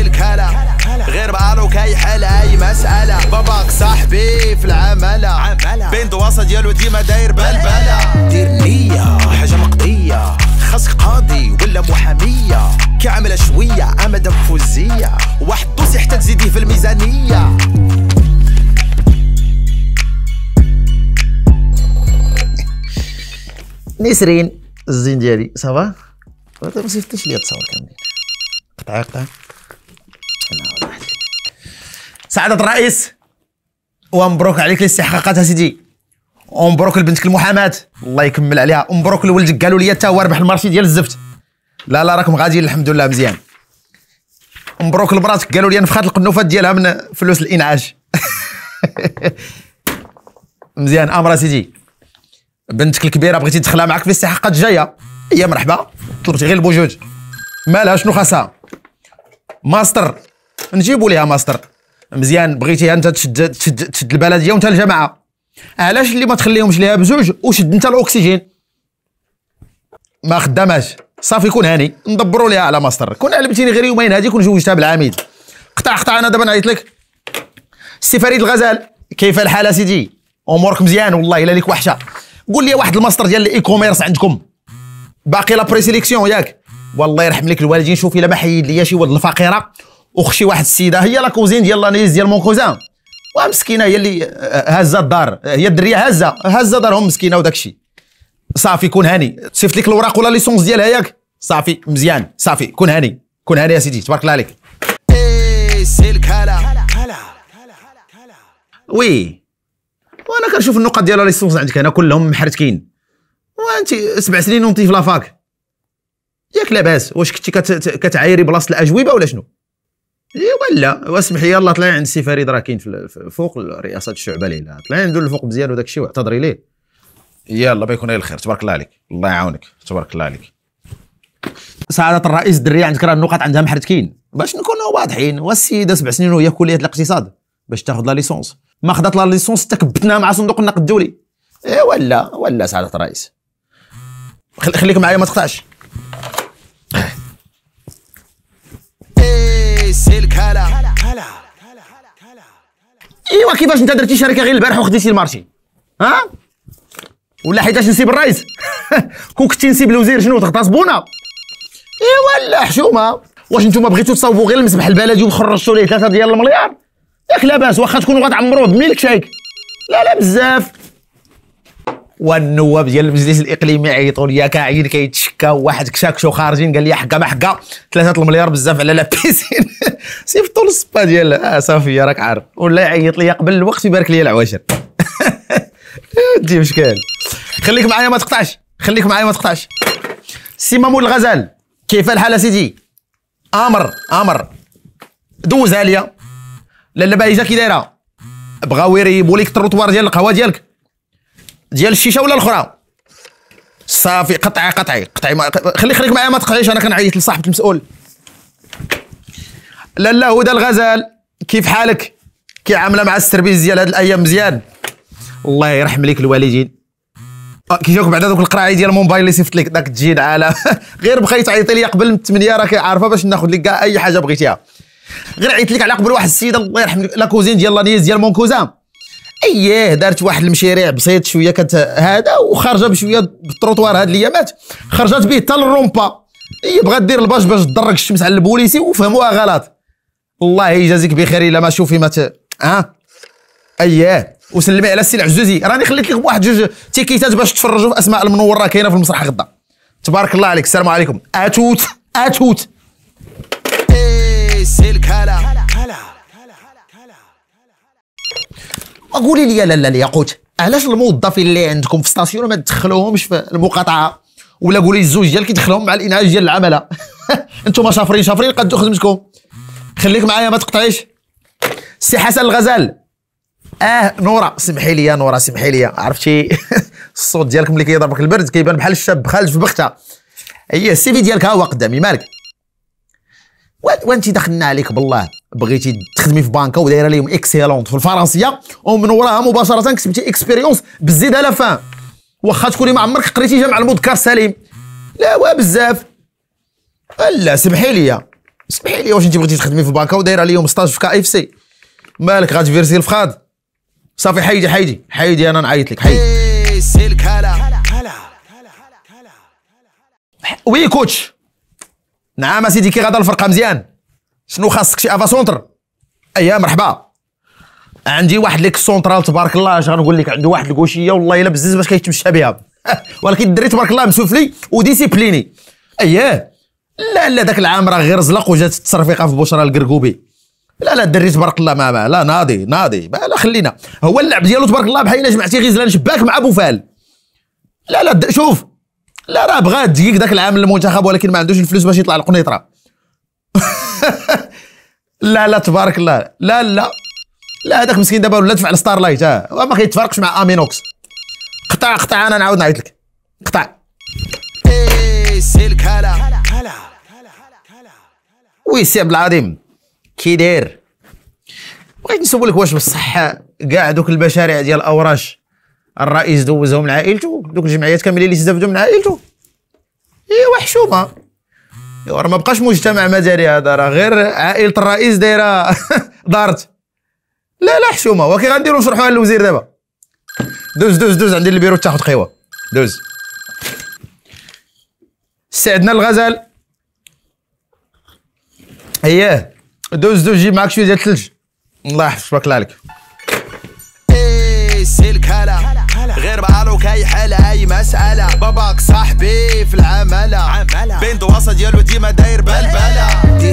الكلا غير بعرو كيحل اي مسألة باباك صاحبي في العملة بين دواسة ديالو ديما داير بلبلة دير نية حاجة مقضية خاصك قاضي ولا محامية كي عاملة شوية امدا فوزية واحد دوسي حتى تزيديه في الميزانية نسرين الزين ديالي صافا ما صيفطتش ليا تصاور كاملين قطعي قطعي سعادة الرئيس ومبروك عليك الاستحقاقات سيدي ومبروك لبنتك المحاماة الله يكمل عليها ومبروك لولدك قالوا لي حتى هو ربح المارشي ديال الزفت لا لا راكم غاديين الحمد لله مزيان مبروك لمراتك قالوا لي نفخات القنوفات ديالها من فلوس الانعاش مزيان امر سيدي بنتك الكبيره بغيتي تدخلها معك في الاستحقاقات الجايه هي مرحبا طلبت غير البوجوج مالها شنو خاصها ماستر نجيبوا ليها ماستر مزيان بغيتيها انت تشد تشد, تشد البلديه وانت الجماعه علاش اللي ما تخليهمش ليها بزوج وشد انت الاكسجين ما خداماش صافي كون هاني ندبروا ليها على ماستر كون علمتيني غير يومين هذيك جوجتها بالعميد قطع قطع انا دابا نعيط لك سي فريد الغزال كيف الحال سيدي امورك مزيان والله الا ليك وحشه قول لي واحد الماستر ديال الاي كوميرس عندكم باقي لا بريسيليكسيون ياك والله يرحم لك الوالدين شوف الا ما حيد ليا شي ولد الفقيره وخشي واحد السيده هي لا كوزين ديال لانيز ديال مون كوزان ومسكينه هي اللي آه، هازه الدار هي الدريه هازه هازه دارهم مسكينه وداك الشيء صافي كون هاني صيفط لك الوراق ولا ليسونس ديالها ياك صافي مزيان صافي كون هاني كون هاني يا سيدي تبارك الله عليك إيه، سي الكالا وي وانا كنشوف النقط ديال ليسونس عندك هنا كلهم محرتكين وانت سبع سنين وانت في لافاك ياك لاباس واش كنتي كتعايري بلاصه الاجوبه ولا شنو اي ولا واسمح لي الله طلع عند السي فريد راه كاين فوق رئاسه الشعبه ليلى طلع عند الفوق مزيان وداك الشيء واعتذري ليه يلا بيكون غير الخير تبارك الله عليك الله يعاونك تبارك الله عليك سعادة الرئيس الدرية عندك راه النقاط عندها محرتكين باش نكونوا واضحين والسيدة سبع سنين وهي كلية الاقتصاد باش تاخذ لا ليسونس ما خدات لا ليسونس تكبتنا مع صندوق النقد الدولي اي ولا ولا سعادة الرئيس خليك معايا ما تقطعش الكالا كالا ايوا كيفاش انت درتي شركه غير البارح وخديتي المارشي ها ولا حيتاش نسيب الرئيس كون كنتي نسيب الوزير شنو تغتصبونا ايوا لا حشومه واش نتوما بغيتو تصاوبوا غير المسبح البلدي وخرجتوا ليه 3 ديال المليار ياك لاباس واخا تكونوا غتعمروه بميلك شايك لا لا بزاف والنواب ديال المجلس الاقليمي عيطوا ليا كاعين كيتشكى واحد كشاكشو خارجين قال لي حقا ما حقا ثلاثه المليار بزاف على لابيسين صيفطوا للصبا ديال آه صافي راك عارف ولا يعيط لي قبل الوقت يبارك لي العواشر دي مشكل خليك معايا ما تقطعش خليك معايا ما تقطعش سي مامون الغزال كيف الحال سيدي امر امر دوز عليا لالا بايجا كي دايره بغاو يريبوا ليك التروطوار ديال القهوه ديالك ديال الشيشه ولا الاخرى صافي قطعي قطعي قطعي ما... خلي خليك معايا ما تقعيش انا كنعيط لصاحبة المسؤول لا لا هدى الغزال كيف حالك كي عامله مع السربيز ديال هاد الايام مزيان الله يرحم ليك الوالدين آه، كي جاوك بعدا دوك القراعي ديال الموبايل اللي صيفط لك داك تجي على غير بقيت عيطي لي قبل من 8 راكي عارفه باش ناخذ لك كاع اي حاجه بغيتيها غير عيط لك على قبل واحد السيده الله يرحم لك لا كوزين ديال لانيز ديال مون كوزان اييه دارت واحد المشاريع بسيط شويه كت هذا وخارجه بشويه بالتروطوار هاد الايامات خرجت به حتى للرومبا هي إيه، بغات دير الباج باش تضرك الشمس على البوليسي وفهموها غلط الله يجازيك بخير الا ما شوفي ما ها اييه وسلمي على السي العزوزي راني خليت لكم واحد جوج تيكيتات باش تفرجوا في اسماء المنور راه كاينه في المسرح غدا تبارك الله عليك السلام عليكم اتوت اتوت قولي لي لا لا ياقوت علاش الموظفين اللي عندكم في ستاسيون ما تدخلوهمش في المقاطعه ولا قولي الزوج ديالك يدخلهم مع الانعاش ديال العمله انتم شافرين شافرين قدوا خدمتكم خليك معايا ما تقطعيش سي حسن الغزال اه نوره سمحي لي يا نوره سمحي لي عرفتي الصوت ديالكم اللي كيضربك البرد كيبان بحال الشاب خالد في بخته هي السيفي ديالك ها هو قدامي مالك وانت دخلنا عليك بالله بغيتي تخدمي في بانكا ودايره لهم اكسيلونت في الفرنسيه ومن وراها مباشره كتبتي اكسبيريونس بزيد على فان واخا تكوني ما عمرك قريتي جامع المذكر سليم لا وا بزاف لا سمحي لي سمحي لي واش انت بغيتي تخدمي في بانكا ودايره لهم ستاج في كا اف سي مالك غاتفيرسي الفخاد صافي حيدي حيدي حيدي انا نعيط لك حيدي وي كوتش نعم اسيدي كي غادا الفرقه مزيان شنو خاصك شي افا سونتر ايا مرحبا عندي واحد ليك سونترال تبارك الله اش غنقول لك عنده واحد الكوشيه والله الا بزز باش كيتمشى بها ولكن الدري تبارك الله مسوفلي وديسيبليني اياه لا لا داك العام راه غير زلق وجات التصرفيقه في بشرى القرقوبي لا لا الدري تبارك الله ما, ما لا ناضي ناضي لا خلينا هو اللعب ديالو تبارك الله بحال جمعتي غزلان شباك مع بوفال لا لا شوف لا راه بغا دقيق داك العام المنتخب ولكن ما عندوش الفلوس باش يطلع القنيطره لا لا تبارك الله لا لا لا هذاك مسكين دابا ولا دفع لايت اه وما كيتفرقش مع امينوكس قطع قطع انا نعاود نعيط لك قطع ايه كالا كالا كالا وي سي عبد العظيم كي داير بغيت نسولك واش بصح كاع دوك المشاريع ديال الاوراش الرئيس دوزهم لعائلته دوك الجمعيات كاملين اللي استفدوا من عائلته هي حشومه وحشومه راه ما بقاش مجتمع مدني هذا راه غير عائله الرئيس دايره دارت لا لا حشومه وكي غنديروا نشرحوها للوزير دابا دوز دوز دوز عندي البيرو تاخذ قهوه دوز استعدنا الغزال اييه دوز دوز جيب معاك شويه ديال الثلج الله يحفظك بارك الله عليك حالك اي حالة اي مسألة باباك صاحبي في العملة بين دواصة ديالو ديما داير بلبلة إيه.